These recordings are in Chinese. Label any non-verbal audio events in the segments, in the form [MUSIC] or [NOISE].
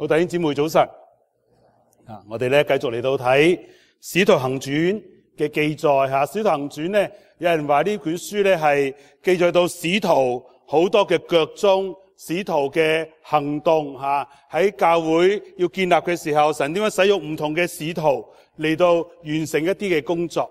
好，弟兄姊妹，早晨啊！我哋咧继续嚟到睇《使徒行传》嘅记载吓，《使徒行传》咧，有人话呢卷书咧系记载到使徒好多嘅脚踪，使徒嘅行动吓，喺教会要建立嘅时候，神点样使用唔同嘅使徒嚟到完成一啲嘅工作。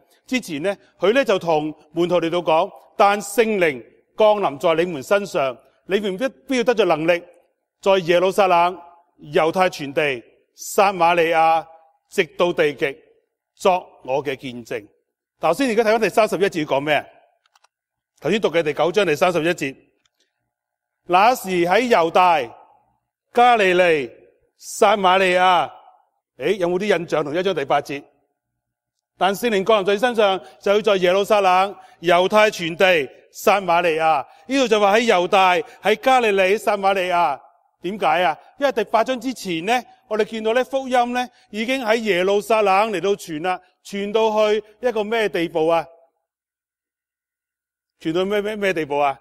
之前呢，佢咧就同门徒嚟到讲：，但圣灵降临在你们身上，你们必必要得着能力，在耶路撒冷、犹太全地、撒玛利亚，直到地极，作我嘅见证。头先而家睇翻第三十一节讲咩？头先读嘅第九章第三十一节，那时喺犹大、加利利、撒玛利亚，诶，有冇啲印象同一章第八节？但圣灵降临在身上，就要在耶路撒冷、犹太全地、撒玛利亚。呢度就话喺犹大、喺加利利、撒玛利亚。点解啊？因为第八章之前呢，我哋见到呢福音呢已经喺耶路撒冷嚟到传啦，传到去一个咩地步啊？传到咩咩咩地步啊？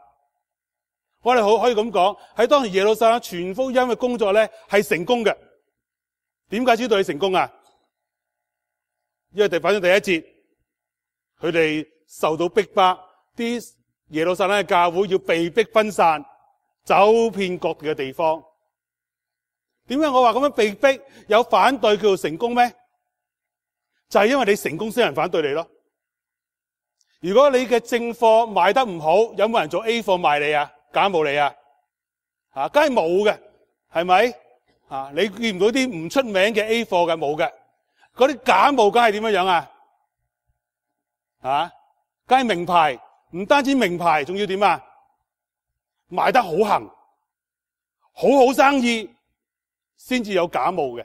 我哋好可以咁讲，喺当时耶路撒冷传福音嘅工作呢系成功嘅。点解知道佢成功啊？因为第反正第一节，佢哋受到逼迫，啲耶路撒冷嘅教会要被逼分散，走遍各地嘅地方。点解我话咁样被逼有反对叫做成功咩？就系因为你成功先有人反对你咯。如果你嘅正货卖得唔好，有冇人做 A 货卖你啊？假冒你啊？吓，梗系冇嘅，系咪？啊，你见唔到啲唔出名嘅 A 货嘅冇嘅。嗰啲假冒梗系点样样啊？啊，梗系名牌，唔单止名牌，仲要点啊？卖得好行，好好生意，先至有假冒嘅，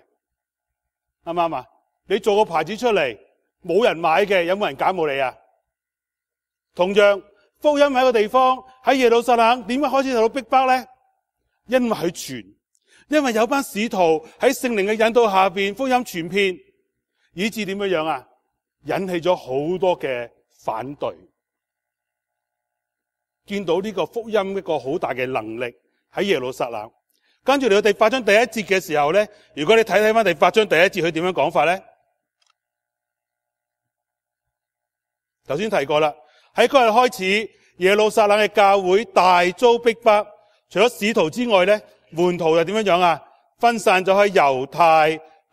啱唔啱啊？你做个牌子出嚟，冇人买嘅，有冇人假冒你啊？同样福音喺个地方喺耶路撒冷，点解开始受到逼迫咧？因为佢传，因为有班使徒喺圣灵嘅引导下边，福音传遍。以致点样样啊？引起咗好多嘅反对，见到呢个福音一个好大嘅能力喺耶路撒冷。跟住嚟到第八章第一节嘅时候咧，如果你睇睇翻第八章第一节佢点样讲法咧？头先提过啦，喺嗰日开始耶路撒冷嘅教会大遭逼迫，除咗使徒之外咧，门徒又点样样啊？分散咗喺犹太。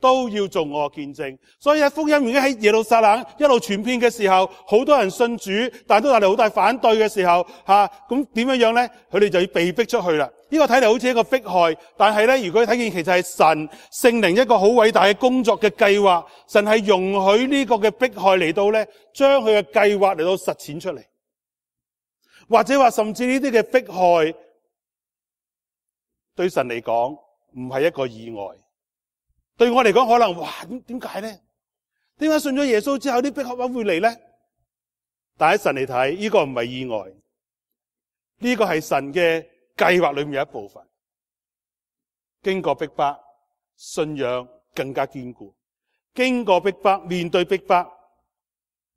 都要做我见证，所以喺福音已经喺耶路撒冷一路传遍嘅时候，好多人信主，但都带嚟好大反对嘅时候，吓咁点样样咧？佢哋就要被逼出去啦。呢个睇嚟好似一个迫害，但系咧，如果睇见其实系神圣灵一个好伟大嘅工作嘅计划，神系容许呢个嘅迫害嚟到咧，将佢嘅计划嚟到实践出嚟，或者话甚至呢啲嘅迫害对神嚟讲唔系一个意外。对我嚟讲，可能哇，点点解咧？点解信咗耶稣之后啲逼迫会嚟咧？但喺神嚟睇，呢个唔系意外，呢个系神嘅计划里面有一部分。经过逼迫，信仰更加坚固；经过逼迫，面对逼迫，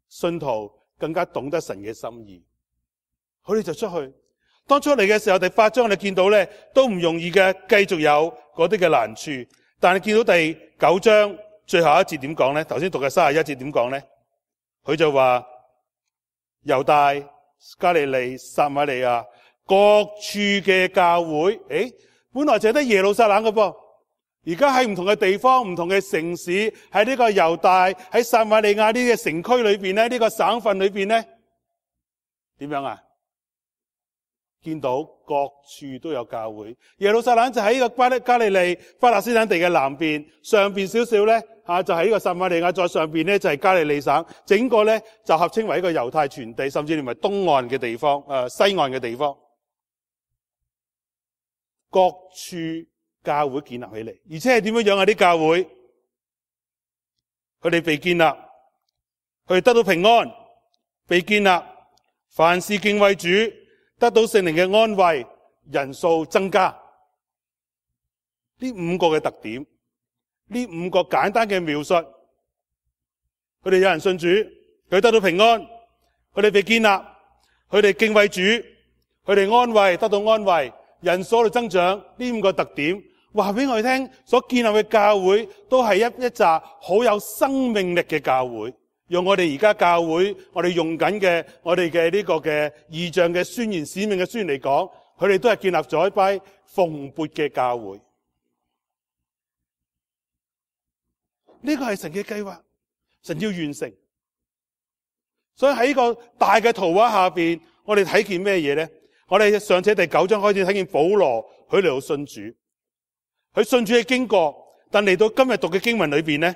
信徒更加懂得神嘅心意。佢哋就出去，当出嚟嘅时候，第八章我哋见到咧，都唔容易嘅，继续有嗰啲嘅难处。但系见到第九章最后一节点讲咧？头先读嘅卅一节点讲咧？佢就话：犹大、加利利、撒玛利亚，各处嘅教会，诶，本来就系得耶路撒冷嘅噃，而家喺唔同嘅地方、唔同嘅城市，喺呢个犹大、喺撒玛利亚呢啲嘅城区里边咧，呢个省份里边咧，点样啊？見到各處都有教會，耶路撒冷就喺呢個巴加利利法勒斯坦地嘅南邊，上邊少少咧吓就喺呢個撒馬利亞，再上邊咧就係加利利省，整個咧就合稱為一個猶太全地，甚至連埋東岸嘅地方、誒西岸嘅地方，各處教會建立起嚟，而且係點樣樣啊啲教會，佢哋被建立，佢哋得到平安，被建立，凡事敬畏主。得到圣灵嘅安慰，人数增加，呢五个嘅特点，呢五个简单嘅描述，佢哋有人信主，佢得到平安，佢哋被建立，佢哋敬畏主，佢哋安慰得到安慰，人数喺度增长，呢五个特点，话俾我哋听，所建立嘅教会都系一一扎好有生命力嘅教会。用我哋而家教会，我哋用紧嘅，我哋嘅呢个嘅意象嘅宣言、使命嘅宣言嚟讲，佢哋都系建立咗一批蓬勃嘅教会。呢个系神嘅计划，神要完成。所以喺呢个大嘅图画下边，我哋睇见咩嘢咧？我哋上次第九章开始睇见保罗，佢嚟到信主，佢信主嘅经过，但嚟到今日读嘅经文里边咧。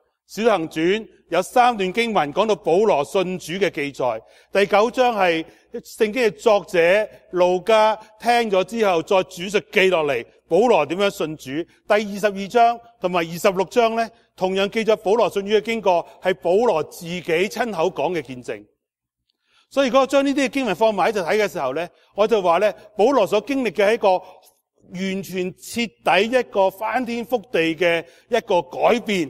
小行传有三段经文讲到保罗信主嘅记载，第九章系圣经嘅作者路加听咗之后再主述记落嚟保罗点样信主，第二十二章同埋二十六章咧同样记咗保罗信主嘅经过，系保罗自己亲口讲嘅见证。所以如果将呢啲经文放埋一齐睇嘅时候咧，我就话咧保罗所经历嘅一个完全彻底一个翻天覆地嘅一个改变。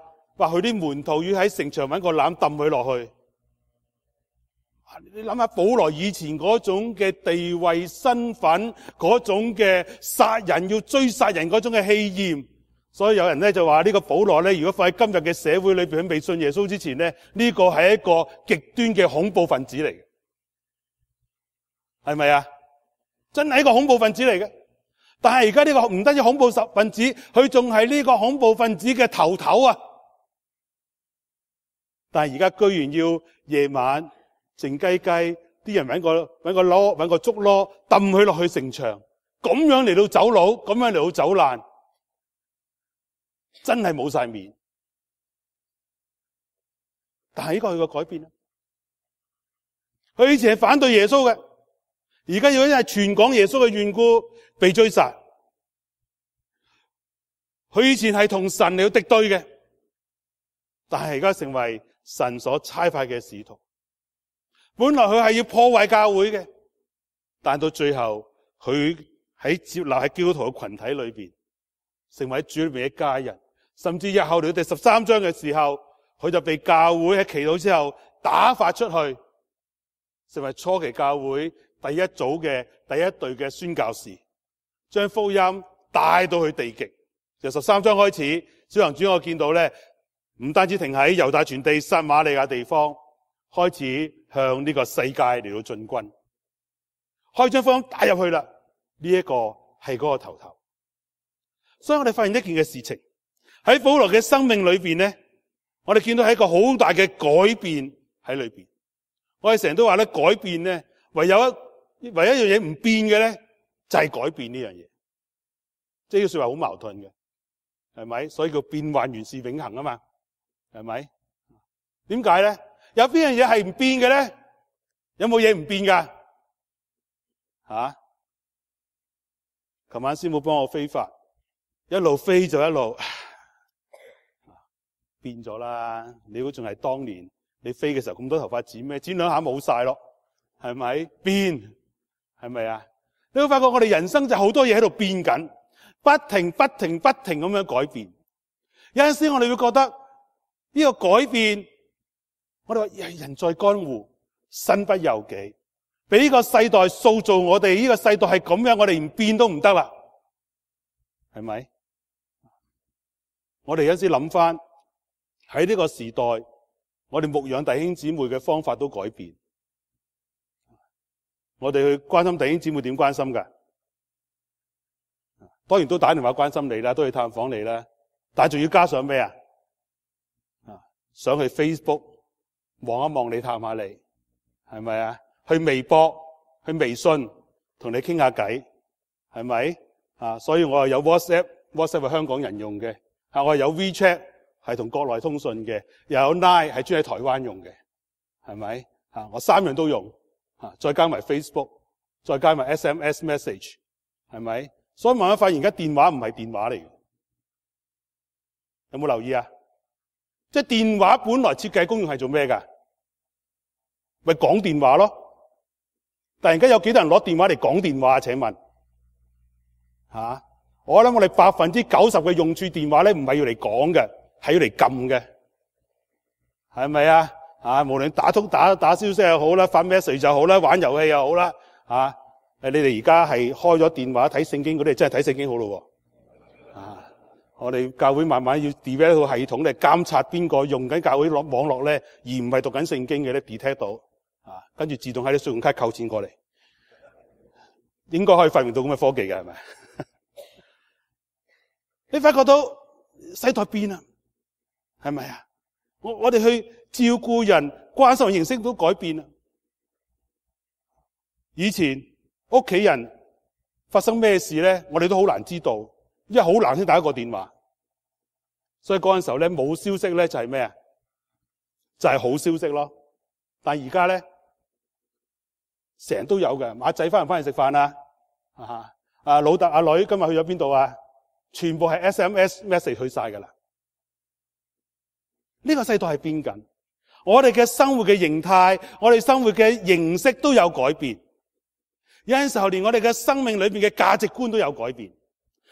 话佢啲门徒要喺城墙揾个篮抌佢落去。你谂下保罗以前嗰种嘅地位身份，嗰种嘅杀人要追杀人嗰种嘅气焰，所以有人咧就话呢个保罗咧，如果放喺今日嘅社会里边未信耶稣之前咧，呢个系一个极端嘅恐怖分子嚟嘅，系咪啊？真系一个恐怖分子嚟嘅。但系而家呢个唔单止恐怖分子，佢仲系呢个恐怖分子嘅头头啊！但系而家居然要夜晚静鸡鸡，啲人搵个揾个箩，揾个竹箩抌佢落去城墙，咁样嚟到走佬，咁样嚟到走烂，真系冇晒面。但系呢个佢个改变咧，佢以前系反对耶稣嘅，而家因为全港耶稣嘅缘故被追杀。佢以前系同神嚟到敌对嘅，但系而家成为。神所差派嘅使徒，本来佢系要破坏教会嘅，但到最后佢喺接纳喺基督徒嘅群体里边，成为主里面嘅家人，甚至日后到第十三章嘅时候，佢就被教会喺祈祷之后打发出去，成为初期教会第一组嘅第一队嘅宣教士，将福音带到去地极。由十三章开始，小行主我见到咧。唔单止停喺犹大传地撒玛利亚地方，开始向呢个世界嚟到进军，开将方打入去啦。呢一个系嗰个头头。所以我哋发现一件嘅事情，喺保罗嘅生命里边咧，我哋见到一个好大嘅改变喺里边。我哋成日都话咧，改变咧，唯有一唯一样嘢唔变嘅咧，就系改变呢样嘢。即系要说话好矛盾嘅，系咪？所以叫变幻原是永恒啊嘛。系咪？点解咧？有边样嘢系唔变嘅咧？有冇嘢唔变噶吓？琴晚师傅帮我飞法，一路飞就一路变咗啦。你估仲系当年你飞嘅时候咁多头发剪咩？剪两下冇晒咯，系咪变？系咪啊？你会发觉我哋人生就好多嘢喺度变紧，不停、不停、不停咁样改变。有阵时我哋会觉得。呢个改变，我哋话人人在江湖，身不由己，俾呢个世代塑造我哋呢个世代系咁样，我哋唔变都唔得啦，系咪？我哋有时谂翻喺呢个时代，我哋牧养弟兄姊妹嘅方法都改变，我哋去关心弟兄姊妹点关心噶？当然都打电话关心你啦，都去探访你啦，但系仲要加上咩啊？想去 Facebook 望一望你探下你，系咪啊？去微博、去微信同你倾下偈，系咪啊？所以我又有 WhatsApp，WhatsApp 系香港人用嘅；吓我有 WeChat 系同国内通讯嘅，又有 Line 系专喺台湾用嘅，系咪啊？我三样都用，吓再加埋 Facebook，再加埋 SMS message，系咪？所以慢慢发现而家电话唔系电话嚟，有冇留意啊？即系电话本来设计功用系做咩噶？咪讲电话咯。突然间有几多人攞电话嚟讲电话请问，吓我谂我哋百分之九十嘅用处电话咧，唔系要嚟讲嘅，系要嚟揿嘅，系咪啊？啊，无论打通打打消息又好啦，发咩 e 就好啦，玩游戏又好啦，吓诶，你哋而家系开咗电话睇圣经，嗰啲真系睇圣经好咯。我哋教会慢慢要 develop 一套系统嚟监察边个用紧教会落网络咧，而唔系读紧圣经嘅咧 detect 到啊，跟住自动喺你信用卡扣钱过嚟，应该可以发明到咁嘅科技嘅系咪？[LAUGHS] 你发觉到世代变啦，系咪啊？我我哋去照顾人关心形式都改变啦。以前屋企人发生咩事咧，我哋都好难知道。因为好难先打一个电话，所以嗰阵时候咧冇消息咧就系咩啊？就系好消息咯。但而家咧成日都有嘅，阿仔翻唔翻嚟食饭啊？啊啊老豆阿女今日去咗边度啊？全部系 S M S message 去晒噶啦。呢个世道系变紧，我哋嘅生活嘅形态，我哋生活嘅形式都有改变。有阵时候连我哋嘅生命里边嘅价值观都有改变。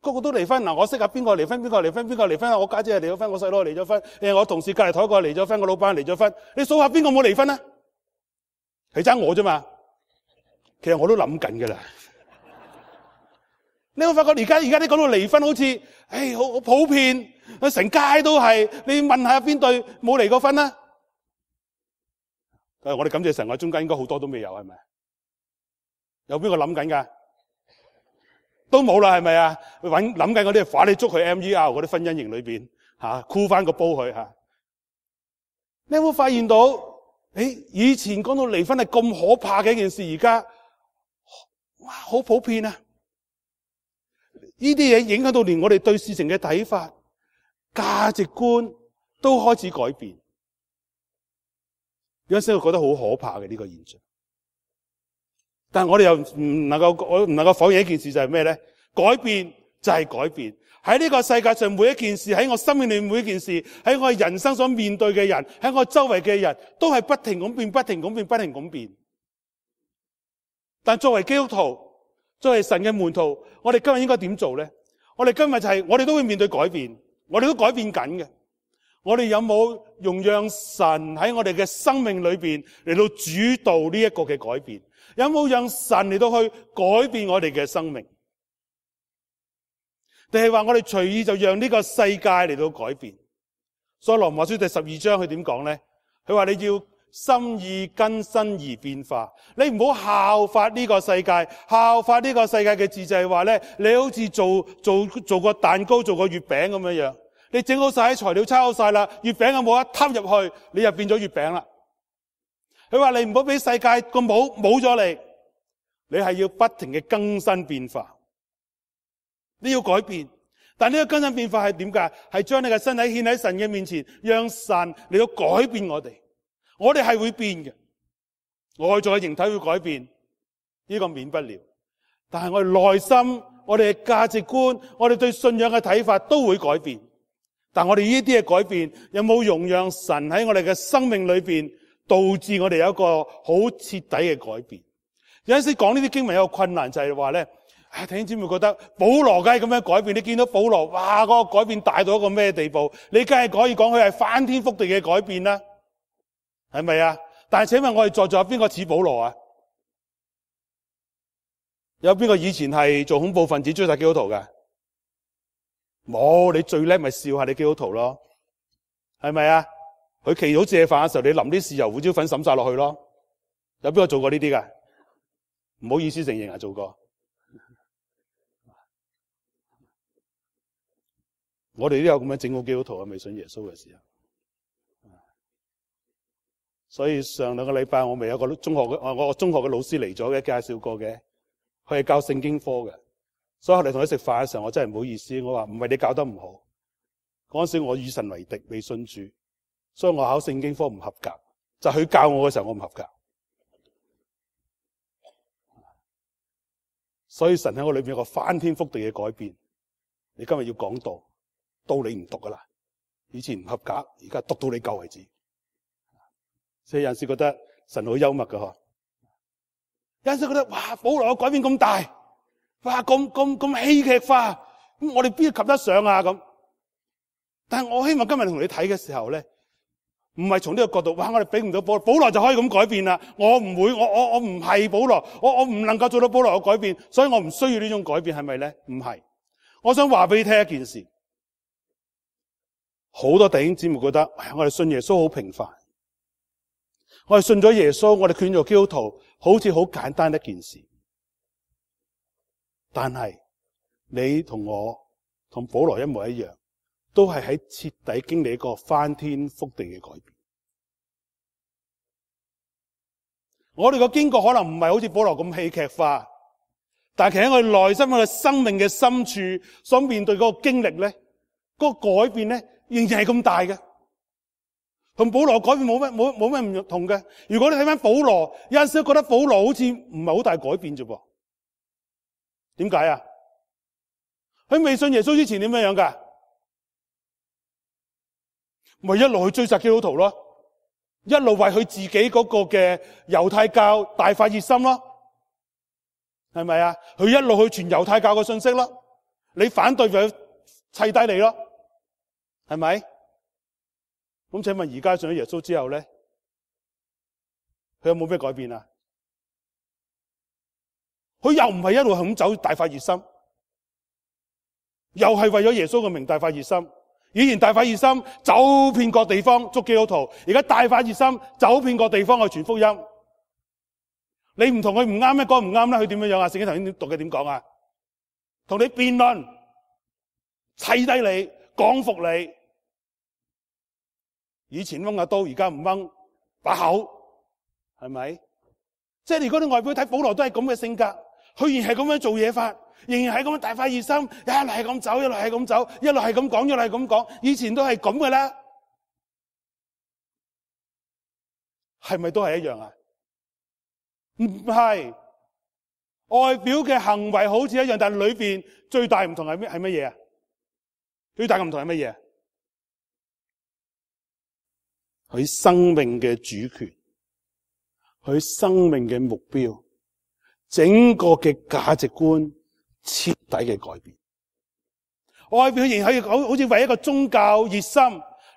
个个都离婚嗱，我识下边个离婚，边个离婚，边个离婚啊！我家姐系离咗婚，我细佬离咗婚，诶，我同事隔日台个离咗婚，个老板离咗婚。你数下边个冇离婚咧？系争我啫嘛？其实我都谂紧噶啦。你会发觉而家而家你讲到离婚好似，诶，好好普遍，成街都系。你问下边对冇离过婚啦？诶，我哋感谢神，我中间应该好多都未有，系咪？有边个谂紧噶？都冇啦，系咪啊？搵谂紧嗰啲，快啲捉去 m E r 嗰啲婚姻营里边吓，箍翻个煲佢吓。你会发现到，诶，以前讲到离婚系咁可怕嘅一件事，而家哇，好普遍啊！呢啲嘢影响到连我哋对事情嘅睇法、价值观都开始改变。有阵时我觉得好可怕嘅呢个现象。但我哋又唔能够，我唔能够否认一件事就系咩咧？改变就系改变喺呢个世界上每一件事，喺我生命里每一件事，喺我人生所面对嘅人，喺我周围嘅人都系不停咁变，不停咁变，不停咁变。但作为基督徒，作为神嘅门徒，我哋今日应该点做咧？我哋今日就系我哋都会面对改变，我哋都改变紧嘅。我哋有冇用让神喺我哋嘅生命里边嚟到主导呢一个嘅改变？有冇让神嚟到去改变我哋嘅生命？定系话我哋随意就让呢个世界嚟到改变？所以《罗马书》第十二章佢点讲咧？佢话你要心意更新而变化，你唔好效法呢个世界，效法呢个世界嘅字就系话咧，你好似做做做个蛋糕、做个月饼咁样样，你整好晒啲材料，抄好晒啦，月饼有冇一摊入去，你又变咗月饼啦？佢话：你唔好俾世界个冇冇咗你，你系要不停嘅更新变化，你要改变。但呢个更新变化系点解？系将你嘅身体献喺神嘅面前，让神嚟要改变我哋。我哋系会变嘅，外在嘅形体会改变，呢个免不了。但系我哋内心、我哋嘅价值观、我哋对信仰嘅睇法都会改变。但我哋呢啲嘅改变有冇容让神喺我哋嘅生命里边？导致我哋有一个好彻底嘅改变。有阵时讲呢啲经文有个困难就系话咧，弟兄姊妹觉得保罗咁样改变，你见到保罗，哇，个改变大到一个咩地步？你梗系可以讲佢系翻天覆地嘅改变啦，系咪啊？但系请问我哋在座有边个似保罗啊？有边个以前系做恐怖分子追杀基督徒嘅？冇，你最叻咪笑下你基督徒咯，系咪啊？佢祈祷借饭嘅时候，你淋啲豉油、胡椒粉，淋晒落去咯。有边个做过呢啲噶？唔好意思，承认啊，做过。我哋都有咁样整过基督徒啊，未信耶稣嘅时候。所以上两个礼拜，我咪有个中学嘅我，我中学嘅老师嚟咗嘅，介绍过嘅，佢系教圣经科嘅。所以后嚟同佢食饭嘅时候，我真系唔好意思，我话唔系你教得唔好，嗰阵时我与神为敌，未信主。所以我考圣经科唔合格，就佢教我嘅时候我唔合格，所以神喺我里边有个翻天覆地嘅改变。你今日要讲道，到你唔读噶啦，以前唔合格，而家读到你够为止。所以有阵时觉得神好幽默噶嗬，有阵时觉得哇保罗嘅改变咁大，哇咁咁咁戏剧化，咁我哋边及得上啊咁？但系我希望今日同你睇嘅时候咧。唔系从呢个角度，哇！我哋俾唔到保，保罗就可以咁改变啦。我唔会，我我我唔系保罗，我我唔能够做到保罗嘅改变，所以我唔需要呢种改变，系咪咧？唔系，我想话俾你听一件事。好多弟兄姊妹觉得，我哋信耶稣好平凡，我哋信咗耶稣，我哋劝做基督徒，好似好简单一件事。但系你同我同保罗一模一样。都系喺彻底经历一个翻天覆地嘅改变。我哋个经过可能唔系好似保罗咁戏剧化，但系其实我哋内心我哋生命嘅深处所面对嗰个经历咧，嗰个改变咧仍然系咁大嘅，同保罗改变冇乜冇冇咩唔同嘅。如果你睇翻保罗，有阵时觉得保罗好似唔系好大改变啫噃。点解啊？喺未信耶稣之前点样样噶？咪一路去追杀基督徒咯，一路为佢自己嗰个嘅犹太教大发热心咯，系咪啊？佢一路去传犹太教嘅信息咯，你反对佢砌低你咯，系咪？咁请问而家信咗耶稣之后咧，佢有冇咩改变啊？佢又唔系一路肯走大发热心，又系为咗耶稣嘅名大发热心。以前大发热心走遍各地方捉基督徒，而家大发热心走遍各地方去传福音。你唔同佢唔啱咩？讲唔啱啦。佢点样样啊？圣经头先读嘅点讲啊？同你辩论，砌低你，讲服你。以前掹下刀，而家唔掹把口，系咪？即系如果你外表睇保罗都系咁嘅性格，佢原系咁样做嘢法。仍然系咁样大发热心，一路系咁走，一路系咁走，一路系咁讲，一路系咁讲。以前都系咁噶啦，系咪都系一样啊？唔系外表嘅行为好似一样，但系里边最大唔同系咩？系乜嘢啊？最大嘅唔同系乜嘢佢生命嘅主权，佢生命嘅目标，整个嘅价值观。彻底嘅改变，外表仍然好好似为一个宗教热心。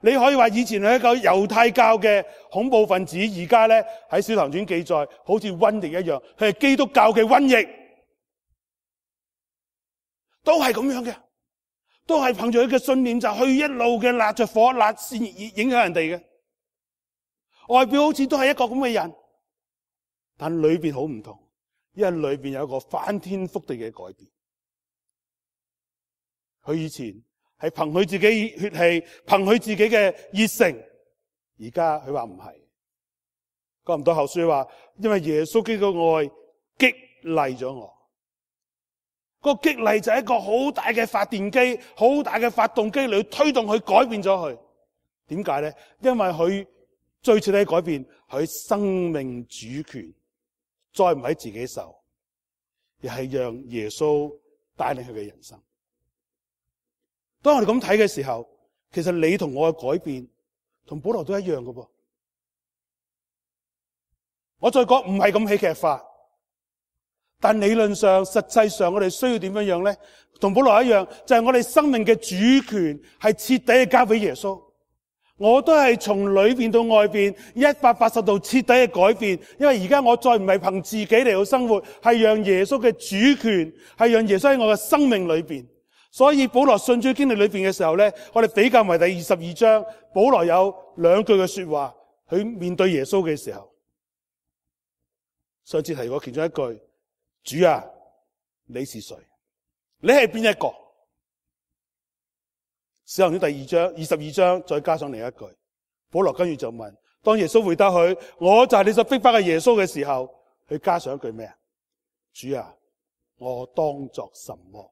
你可以话以前系一个犹太教嘅恐怖分子，而家咧喺《小唐传》记载，好似瘟疫一样，佢系基督教嘅瘟疫，都系咁样嘅，都系凭住佢嘅信念就去一路嘅辣着火、辣线，影响人哋嘅外表，好似都系一个咁嘅人，但里边好唔同，因为里边有个翻天覆地嘅改变。佢以前系凭佢自己血气，凭佢自己嘅热诚。而家佢话唔系，讲唔到后书话，因为耶稣基督嘅爱激励咗我。个激励就系一个好大嘅发电机，好大嘅发动机嚟推动佢改变咗佢。点解咧？因为佢最彻底改变佢生命主权，再唔喺自己手，而系让耶稣带领佢嘅人生。当我哋咁睇嘅时候，其实你同我嘅改变同保罗都一样嘅噃。我再讲唔系咁喜剧化，但理论上、实际上，我哋需要点样样咧？同保罗一样，就系我哋生命嘅主权系彻底嘅交俾耶稣。我都系从里边到外边一百八十度彻底嘅改变，因为而家我再唔系凭自己嚟去生活，系让耶稣嘅主权，系让耶稣喺我嘅生命里边。所以保罗信主经历里边嘅时候咧，我哋比较为第二十二章，保罗有两句嘅说话，佢面对耶稣嘅时候，上次提过其中一句：，主啊，你是谁？你系边一个？使行书第二章二十二章，再加上另一句，保罗跟住就问：，当耶稣回答佢：，我就系你所逼迫嘅耶稣嘅时候，佢加上一句咩啊？主啊，我当作什么？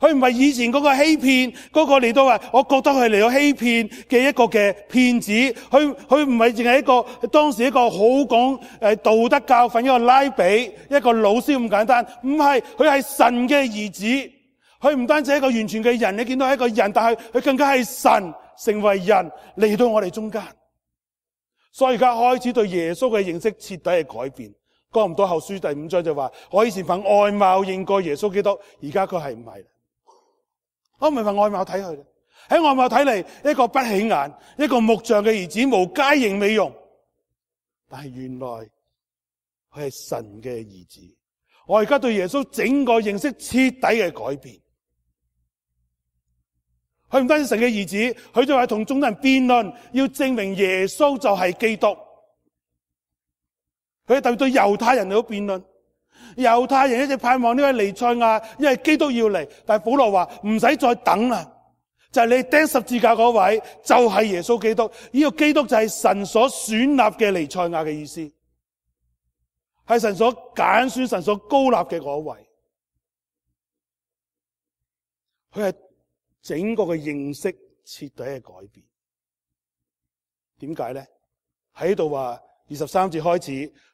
佢唔系以前嗰个欺骗嗰个嚟到话，我觉得佢嚟到欺骗嘅一个嘅骗子，佢佢唔系净系一个当时一个好讲诶道德教训一个拉比一个老师咁简单，唔系佢系神嘅儿子，佢唔单止一个完全嘅人，你见到系一个人，但系佢更加系神成为人嚟到我哋中间。所以而家开始对耶稣嘅认识彻底嘅改变。讲唔到后书第五章就话，我以前凭外貌认过耶稣基督，而家佢系唔系？我唔系话外貌睇佢，喺外貌睇嚟一个不起眼、一个木匠嘅儿子，无佳形美容。但系原来佢系神嘅儿子。我而家对耶稣整个认识彻底嘅改变。佢唔单止神嘅儿子，佢仲系同众人辩论，要证明耶稣就系基督。佢特别对犹太人嚟到辩论。犹太人一直盼望呢位尼赛亚，因为基督要嚟。但系保罗话唔使再等啦，就系你钉十字架嗰位，就系耶稣基督。呢个基督就系神所选立嘅尼赛亚嘅意思，系神所拣选、神所高立嘅嗰位。佢系整个嘅认识彻底嘅改变。点解咧？喺度话二十三节开始，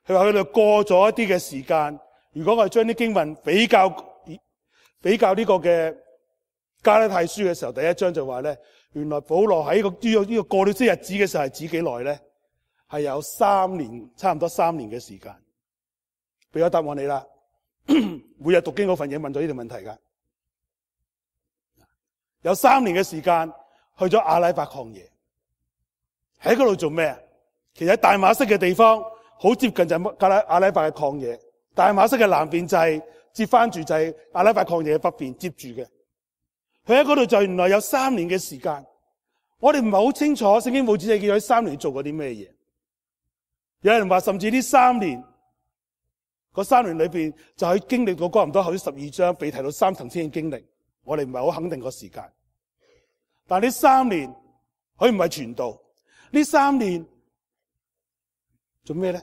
佢话佢哋过咗一啲嘅时间。如果我哋將啲經文比較比较呢個嘅加拉太書嘅時候，第一章就話咧，原來保羅喺個呢個呢个過咗些日子嘅時候係指幾耐咧？係有三年，差唔多三年嘅時間。俾個答案你啦，[COUGHS] 每日讀經嗰份嘢問咗呢條問題噶，有三年嘅時間去咗阿拉伯抗野，喺嗰度做咩啊？其實大馬色嘅地方，好接近就係加拉阿拉伯嘅曠野。大马式嘅南边就系接翻住就系阿拉伯抗野嘅北边接住嘅，佢喺嗰度就原来有三年嘅时间，我哋唔系好清楚圣经冇指意佢咗三年做过啲咩嘢，有人话甚至呢三年，嗰三年里边就喺经历过哥林多后书十二章被提到三层天嘅经历，我哋唔系好肯定个时间，但系呢三年佢唔系传道，呢三年做咩咧？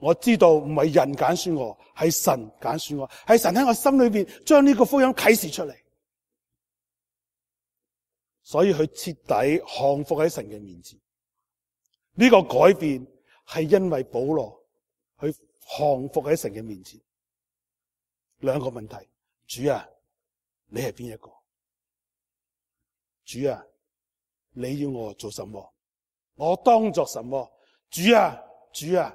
我知道唔系人拣选我，系神拣选我，系神喺我心里边将呢个福音启示出嚟，所以佢彻底降服喺神嘅面前。呢个改变系因为保罗佢降服喺神嘅面前。两个问题：主啊，你系边一个？主啊，你要我做什么？我当作什么？主啊，主啊！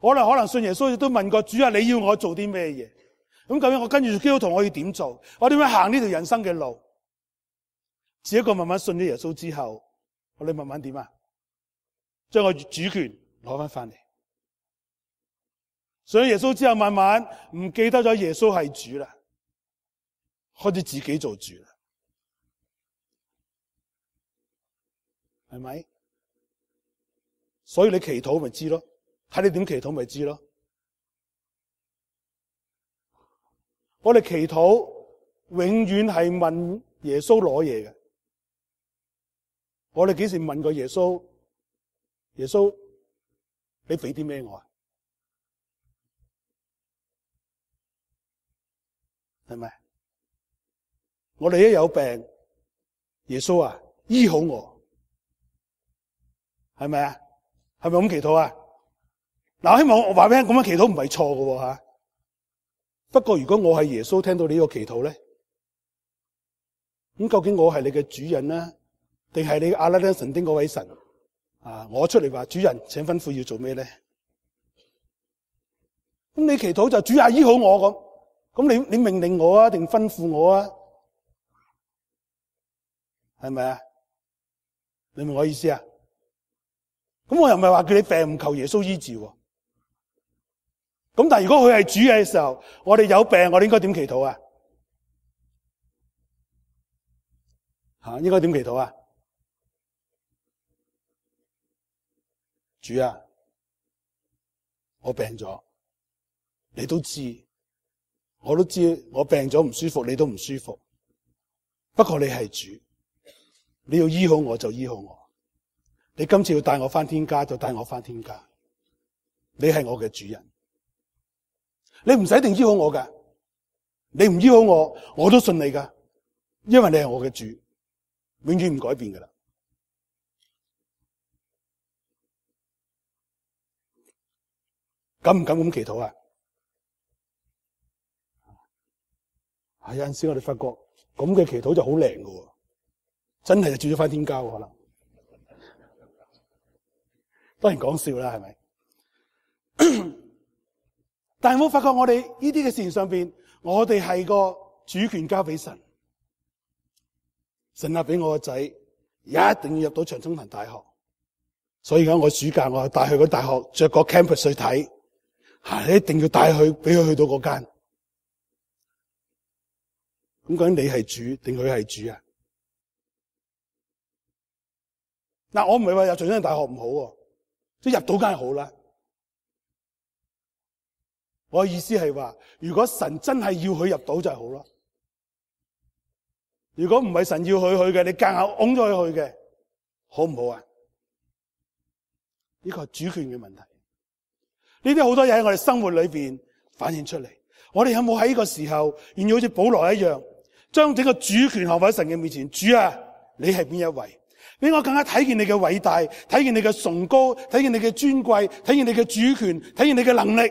我哋可能信耶稣，都问过主啊：你要我做啲咩嘢？咁究竟我跟住基督徒我要点做？我点样行呢条人生嘅路？只一个慢慢信咗耶稣之后，我哋慢慢点啊？将个主权攞翻翻嚟。信耶稣之后，慢慢唔记得咗耶稣系主啦，开始自己做主啦，系咪？所以你祈祷咪知咯。睇你点祈祷咪知咯。我哋祈祷永远系问耶稣攞嘢嘅。我哋几时问过耶稣？耶稣，你俾啲咩我啊？系咪？我哋一有病，耶稣啊，医好我。系咪啊？系咪？咁祈祷啊？嗱，希望我话俾你听，咁样祈祷唔系错嘅吓。不过如果我系耶稣，听到你呢个祈祷咧，咁究竟我系你嘅主人咧，定系你阿拉丁神丁嗰位神啊？我出嚟话主人，请吩咐要做咩咧？咁你祈祷就主阿医好我咁，咁你你命令我啊，定吩咐我啊？系咪啊？你明我意思啊？咁我又唔系话叫你病唔求耶稣医治。咁但系如果佢系主嘅时候，我哋有病，我哋应该点祈祷啊？吓，应该点祈祷啊？主啊，我病咗，你都知，我都知，我病咗唔舒服，你都唔舒服。不过你系主，你要医好我就医好我，你今次要带我翻天家就带我翻天家，你系我嘅主人。你唔使一定醫好我噶，你唔醫好我，我都信你噶，因為你係我嘅主，永遠唔改變噶啦。敢唔敢咁祈禱啊？有阵時我哋發覺咁嘅祈禱就好靚噶，喎，真係住咗翻天交可能。當然講笑啦，係咪？但系冇发觉我哋呢啲嘅事情上边，我哋系个主权交俾神，神啊俾我个仔一定要入到长青藤大学，所以家我暑假我带去个大学，着个 campus 去睇，吓你一定要带佢俾佢去到嗰间。咁究竟你系主定佢系主啊？嗱，我唔系话入长青大学唔好喎，即系入到间好啦。我意思系话，如果神真系要佢入岛就好啦。如果唔系神要佢去嘅，你夹硬拱咗佢去嘅，好唔好啊？呢个主权嘅问题，呢啲好多嘢喺我哋生活里边反映出嚟。我哋有冇喺呢个时候，愿意好似保罗一样，将整个主权放喺神嘅面前？主啊，你系边一位？俾我更加睇见你嘅伟大，睇见你嘅崇高，睇见你嘅尊贵，睇见你嘅主权，睇见你嘅能力。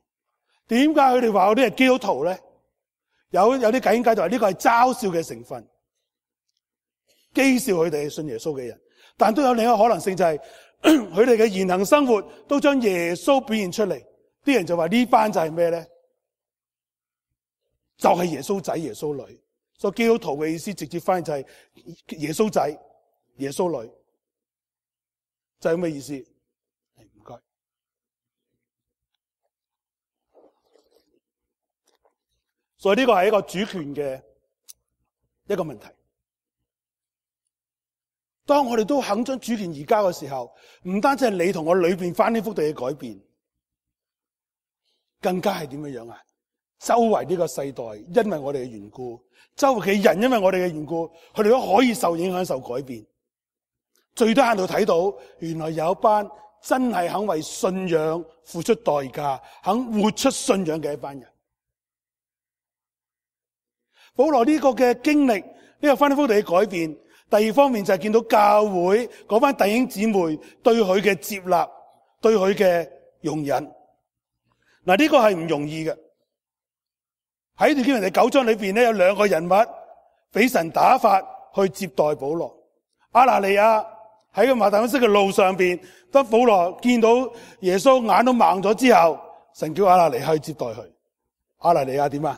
点解佢哋话我啲系基督徒咧？有有啲解经解就话呢个系嘲笑嘅成分，讥笑佢哋信耶稣嘅人，但都有另一个可能性就系 [CLEARS THROAT] 佢哋嘅言行生活都将耶稣表现出嚟。啲人就话呢班就系咩咧？就系耶稣仔、耶稣女。所以基督徒嘅意思直接翻就系耶稣仔、耶稣女，就系意思。所以呢个系一个主权嘅一个问题。当我哋都肯将主权移交嘅时候，唔单止系你同我里边翻呢幅地嘅改变，更加系点样样啊？周围呢个世代因为我哋嘅缘故，周围嘅人因为我哋嘅缘故，佢哋都可以受影响、受改变。最多喺度睇到，原来有一班真系肯为信仰付出代价、肯活出信仰嘅一班人。保罗呢个嘅经历，呢个翻天覆地嘅改变。第二方面就系见到教会嗰班弟兄姊妹对佢嘅接纳，对佢嘅容忍。嗱，呢个系唔容易嘅。喺圣经第九章里边咧，有两个人物俾神打发去接待保罗。阿拿利亚喺个马大安嘅路上边，得保罗见到耶稣眼都盲咗之后，神叫阿拿利去接待佢。阿拿利亚点啊？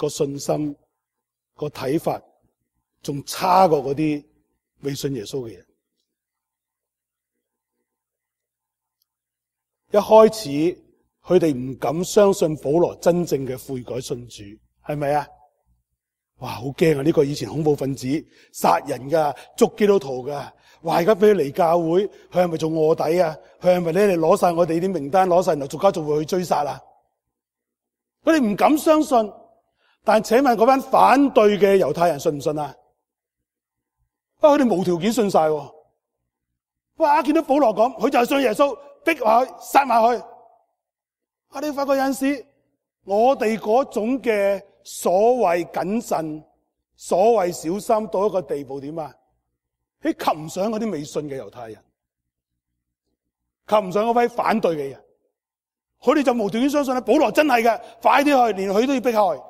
个信心、个睇法仲差过嗰啲未信耶稣嘅人。一开始佢哋唔敢相信保罗真正嘅悔改信主，系咪啊？哇，好惊啊！呢个以前恐怖分子，杀人噶，捉基督徒噶，话而家俾佢嚟教会，佢系咪做卧底啊？佢系咪咧嚟攞晒我哋啲名单，攞晒，然后逐家逐户去追杀啊？佢哋唔敢相信。但请问嗰班反对嘅犹太人信唔信啊？啊，佢哋无条件信晒，哇！见到保罗讲，佢就系信耶稣，逼埋佢，杀埋佢。啊，你发觉有时我哋嗰种嘅所谓谨慎、所谓小心，到一个地步，点啊？你及唔上嗰啲未信嘅犹太人，及唔上嗰批反对嘅人，佢哋就无条件相信咧。保罗真系嘅，快啲去，连佢都要逼害。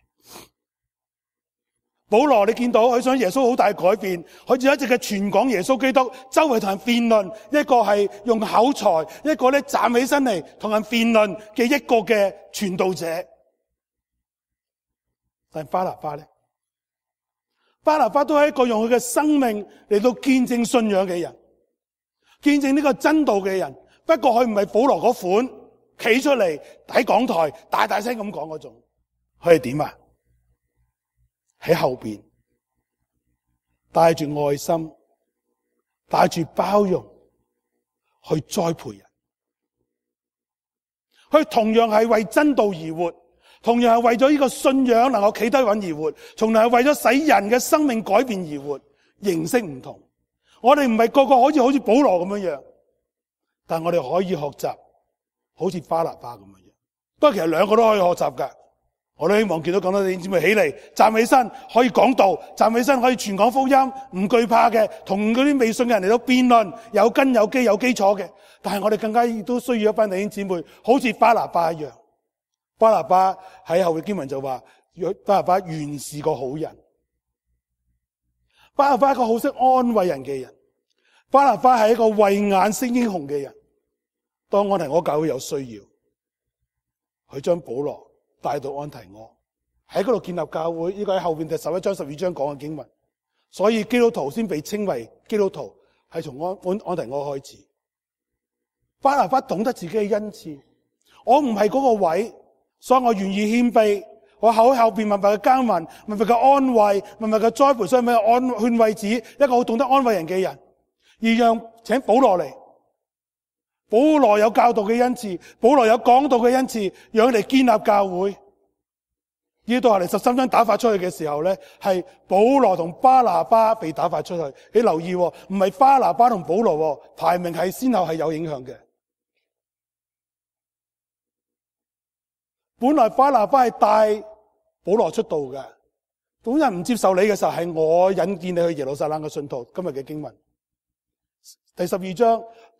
保罗，你见到佢想耶稣好大改变，佢就一直嘅全讲耶稣基督，周围同人辩论，一个系用口才，一个咧站起身嚟同人辩论嘅一个嘅传道者。但花拿花咧，花拿花都系一个用佢嘅生命嚟到见证信仰嘅人，见证呢个真道嘅人。不过佢唔系保罗嗰款，企出嚟喺讲台大大声咁讲嗰种，佢系点啊？喺后边带住爱心，带住包容去栽培人，佢同样系为真道而活，同样系为咗呢个信仰能够企得稳而活，同样系为咗使人嘅生命改变而活，形式唔同。我哋唔系个个好似好似保罗咁样样，但系我哋可以学习，好似巴拿巴咁样样。不过其实两个都可以学习噶。我都希望见到咁多弟兄姊妹起嚟，站起身可以讲道，站起身可以全讲福音，唔惧怕嘅，同嗰啲未信嘅人嚟到辩论，有根有基有基础嘅。但系我哋更加都需要一班弟兄姊妹，好似巴拿巴一样。巴拿巴喺后嘅经文就话，巴拿巴原是个好人，巴拿巴一个好识安慰人嘅人，巴拿巴系一个慧眼识英雄嘅人。当我哋我教会有需要，佢将保罗。带到安提我，喺嗰度建立教会，呢个喺后边第十一章、十二章讲嘅经文，所以基督徒先被称为基督徒，系从安安安提我开始。巴拿巴懂得自己嘅恩赐，我唔系嗰个位，所以我愿意谦卑，我口后边默默嘅耕耘、默默嘅安慰、默默嘅栽培，所以咪劝慰子一个好懂得安慰人嘅人，而让请保罗嚟。保罗有教导嘅恩赐，保罗有讲道嘅恩赐，让嚟建立教会。呢到下嚟十三章打发出去嘅时候咧，系保罗同巴拿巴被打发出去。你留意，唔系巴拿巴同保罗，排名系先后系有影响嘅。本来巴拿巴系带保罗出道嘅，本人唔接受你嘅时候系我引荐你去耶路撒冷嘅信徒。今日嘅经文，第十二章。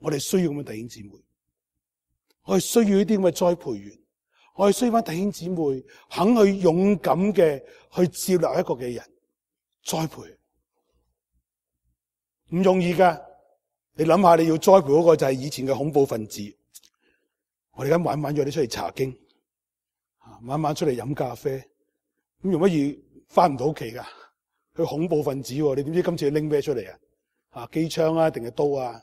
我哋需要咁嘅弟兄姊妹，我哋需要呢啲咁嘅栽培员，我哋需要班弟兄姊妹肯去勇敢嘅去接纳一个嘅人栽培，唔容易噶。你谂下，你要栽培嗰个就系以前嘅恐怖分子。我哋而家晚晚约你出嚟查经，啊，晚晚出嚟饮咖啡，咁容乜易翻唔到屋企噶？佢恐怖分子，你点知今次拎咩出嚟啊？啊，机枪啊，定系刀啊？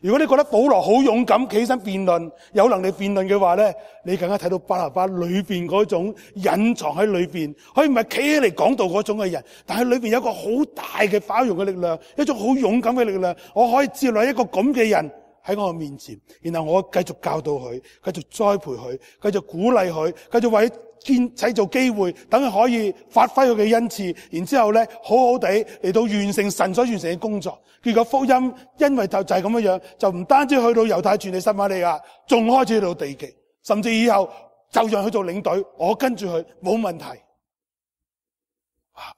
如果你觉得保罗好勇敢，起身辩论，有能力辩论嘅话咧，你更加睇到巴拿巴里边嗰种隐藏喺里边，可以咪企起嚟讲道嗰种嘅人，但系里边有一个好大嘅包容嘅力量，一种好勇敢嘅力量，我可以接纳一个咁嘅人喺我面前，然后我继续教导佢，继续栽培佢，继续鼓励佢，继续为。建制造机会，等佢可以发挥佢嘅恩赐，然之后咧好好地嚟到完成神所完成嘅工作。结果福音因为就就系咁样样，就唔单止去到犹太传到撒马利亚，仲开始去到地极，甚至以后就让佢做领队，我跟住佢冇问题。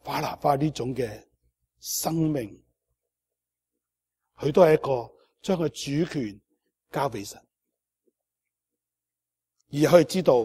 巴拿巴呢种嘅生命，佢都系一个将佢主权交俾神，而佢知道。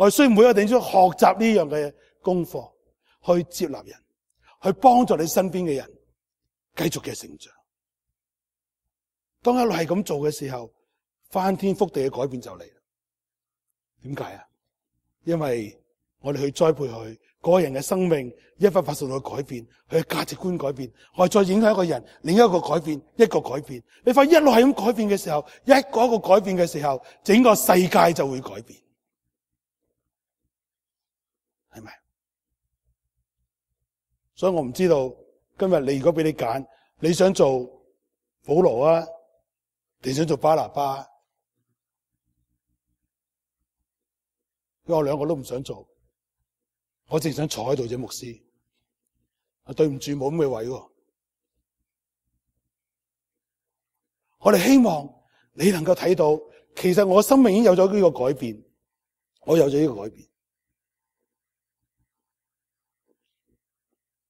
我需要每一个弟兄学习呢样嘅功课，去接纳人，去帮助你身边嘅人继续嘅成长。当一路系咁做嘅时候，翻天覆地嘅改变就嚟。点解啊？因为我哋去栽培佢个人嘅生命，一发发受到改变，佢嘅价值观改变，我哋再影响一个人，另一个改变，一个改变。你发一路系咁改变嘅时候，一个一个改变嘅时候，整个世界就会改变。系咪？所以我唔知道今日你如果俾你拣，你想做保罗啊，你想做巴拿巴？因为我两个都唔想做，我净想坐喺度做牧师。啊，对唔住，冇咁嘅位。我哋希望你能够睇到，其实我生命已经有咗呢个改变，我有咗呢个改变。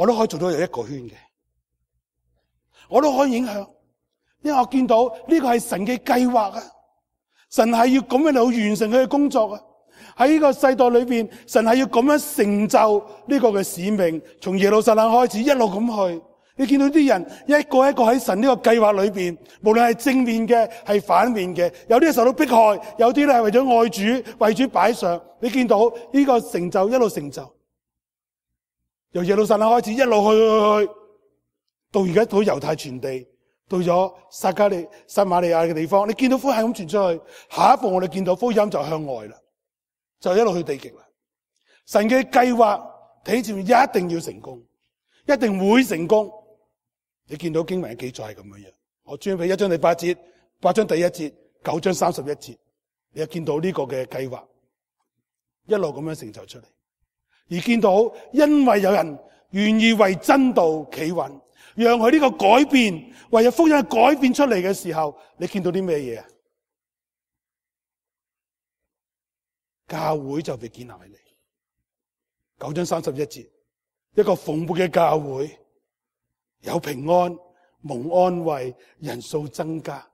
我都可以做到有一个圈嘅，我都可以影响，因为我见到呢个系神嘅计划啊！神系要咁样嚟完成佢嘅工作啊！喺呢个世代里边，神系要咁样成就呢个嘅使命，从耶路撒冷开始一路咁去。你见到啲人一个一个喺神呢个计划里边，无论系正面嘅，系反面嘅，有啲受到迫害，有啲咧系为咗爱主、为主摆上。你见到呢个成就，一路成就。由耶路撒冷开始，一路去去去，到而家到犹太全地，到咗撒加利撒马利亚嘅地方，你见到福音咁传出去，下一步我哋见到福音就向外啦，就一路去地极啦。神嘅计划睇住，一定要成功，一定会成功。你见到经文嘅记载系咁样样，我专俾一章第八节、八章第一节、九章三十一节，你又见到呢个嘅计划，一路咁样成就出嚟。而見到，因為有人願意為真道企穩，讓佢呢個改變，为有福音改變出嚟嘅時候，你見到啲咩嘢啊？教會就被建立起嚟。九章三十一節，一個蓬勃嘅教會，有平安、蒙安慰、人數增加。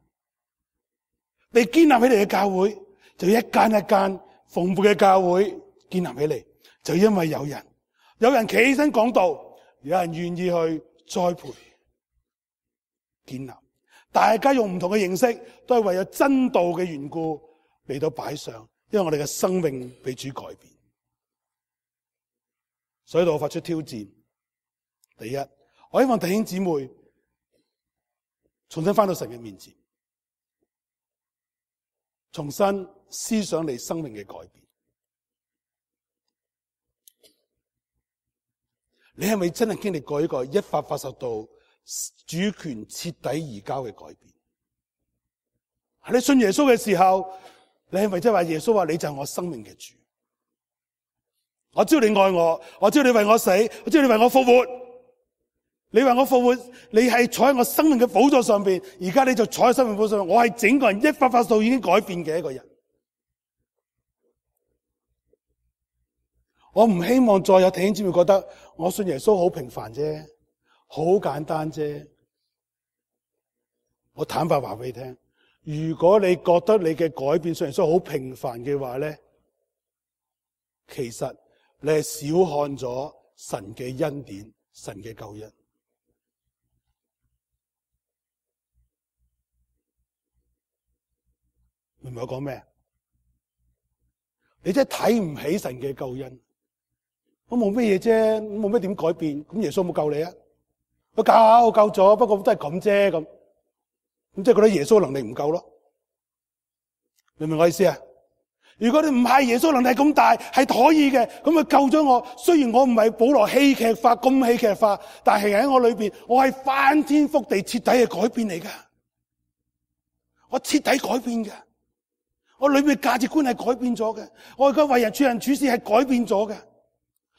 被建立起嚟嘅教會，就一間一間蓬勃嘅教會建立起嚟。就因为有人，有人企起身讲道，有人愿意去栽培、建立，大家用唔同嘅形式，都系为咗真道嘅缘故嚟到摆上。因为我哋嘅生命被主改变，所以我发出挑战。第一，我希望弟兄姊妹重新翻到神嘅面前，重新思想你生命嘅改变。你系咪真系经历过一个一法法受到主权彻底移交嘅改变？喺你信耶稣嘅时候，你系咪即系话耶稣话你就系我生命嘅主？我知道你爱我，我知道你为我死，我知道你为我复活。你为我复活，你系坐喺我生命嘅宝助上边，而家你就坐喺生命宝助上。我系整个人一法法度已经改变嘅一个人。我唔希望再有弟兄姊妹觉得我信耶稣好平凡啫，好简单啫。我坦白话俾你听，如果你觉得你嘅改变信耶稣好平凡嘅话咧，其实你系小看咗神嘅恩典、神嘅救恩。明唔明我讲咩？你真系睇唔起神嘅救恩。我冇咩嘢啫，冇咩点改变，咁耶稣冇救你啊？我救救咗，不过都系咁啫咁，咁即系觉得耶稣能力唔够咯？明唔明我意思啊？如果你唔系耶稣能力咁大，系可以嘅，咁佢救咗我，虽然我唔系保罗戏剧化咁戏剧化，但系喺我里边，我系翻天覆地彻底嘅改变嚟噶，我彻底改变嘅，我里边价值观系改变咗嘅，我而家为人处人处事系改变咗嘅。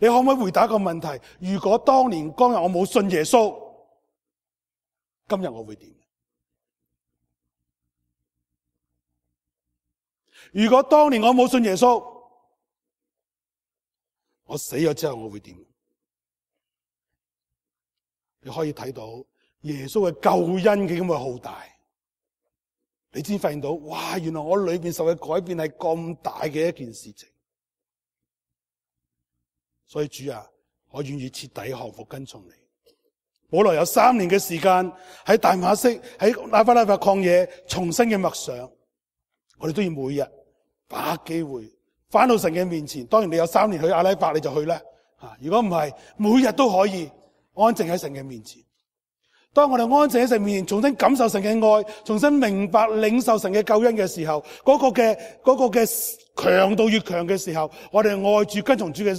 你可唔可以回答一个问题？如果当年当日我冇信耶稣，今日我会点？如果当年我冇信耶稣，我死咗之后我会点？你可以睇到耶稣嘅救恩嘅咁嘅好大，你先发现到，哇！原来我里边受嘅改变系咁大嘅一件事情。所以主啊，我愿意彻底降服跟从你。保罗有三年嘅时间喺大马式喺拉法拉法旷野重新嘅默想，我哋都要每日把握机会翻到神嘅面前。当然你有三年去阿拉法你就去啦。啊，如果唔系，每日都可以安静喺神嘅面前。当我哋安静喺神面前，重新感受神嘅爱，重新明白领受神嘅救恩嘅时候，嗰个嘅嗰个嘅强度越强嘅时候，我哋爱住跟从主嘅。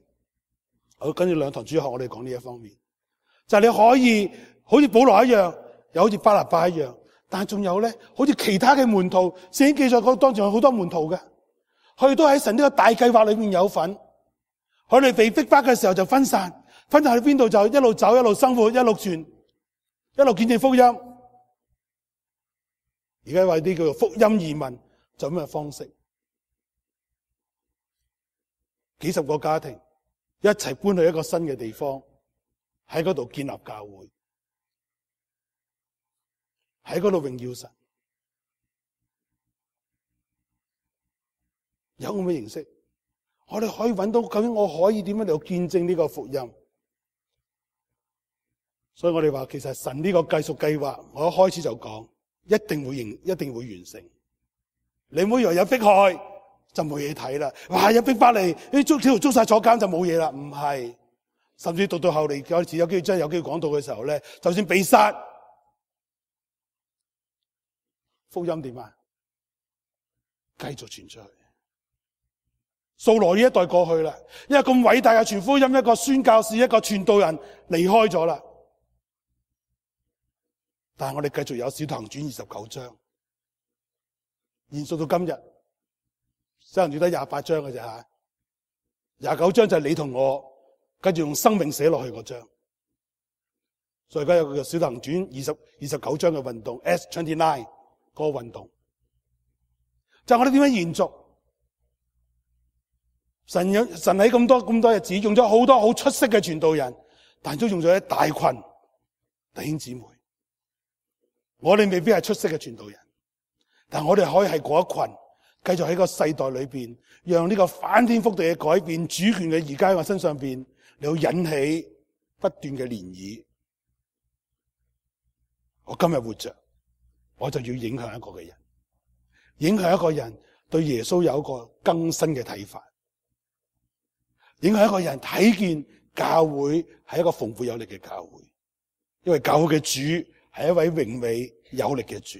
好，跟住兩堂主學，我哋講呢一方面，就你可以好似保羅一樣，又好似巴拿巴一樣，但系仲有咧，好似其他嘅門徒，聖經記載嗰當場有好多門徒嘅，佢哋都喺神呢個大計劃裏面有份。佢哋被逼發嘅時候就分散，分散去邊度就一路走一路生活，一路傳，一路見证福音。而家話啲叫做福音移民，咁嘅方式？幾十個家庭。一齐搬去一个新嘅地方，喺嗰度建立教会，喺嗰度荣耀神。有咁嘅形式，我哋可以揾到究竟我可以点样嚟见证呢个福音。所以我哋话，其实神呢个计数计划，我一开始就讲，一定会完，一定会完成。你唔好为有迫害。就冇嘢睇啦！哇，入逼翻嚟捉，条捉晒坐監就冇嘢啦。唔係，甚至到到後嚟有时有机会真系有機會講到嘅時候咧，就算被殺，福音點啊？繼續傳出去。掃羅呢一代過去啦，一個咁偉大嘅傳福音，一個宣教士，一個傳道人離開咗啦。但係我哋繼續有《小唐行傳》二十九章，延續到今日。《使行传》得廿八章嘅啫吓，廿九章就系你同我跟住用生命写落去嗰章。所以而家有个小使行传》二十二十九章嘅运动，S twenty nine 个运动，就系我哋点样延续。神有神喺咁多咁多日子，用咗好多好出色嘅传道人，但都用咗一大群弟兄姊妹。我哋未必系出色嘅传道人，但我哋可以系嗰一群。继续喺个世代里边，让呢个翻天覆地嘅改变、主权嘅而家我身上边，你要引起不断嘅涟漪。我今日活着，我就要影响一个嘅人，影响一个人对耶稣有一个更新嘅睇法，影响一个人睇见教会系一个丰富有力嘅教会，因为教会嘅主系一位荣美有力嘅主。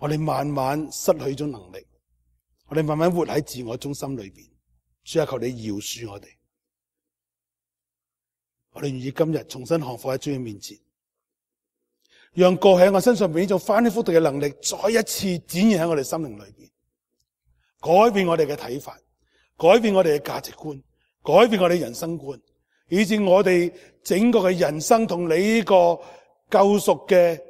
我哋慢慢失去咗能力，我哋慢慢活喺自我中心里边。主啊，求你饶恕我哋。我哋愿意今日重新降服喺主嘅面前，让过去喺我身上边呢种翻天覆地嘅能力再一次展现喺我哋心灵里边，改变我哋嘅睇法，改变我哋嘅价值观，改变我哋人生观，以至我哋整个嘅人生同你呢个救赎嘅。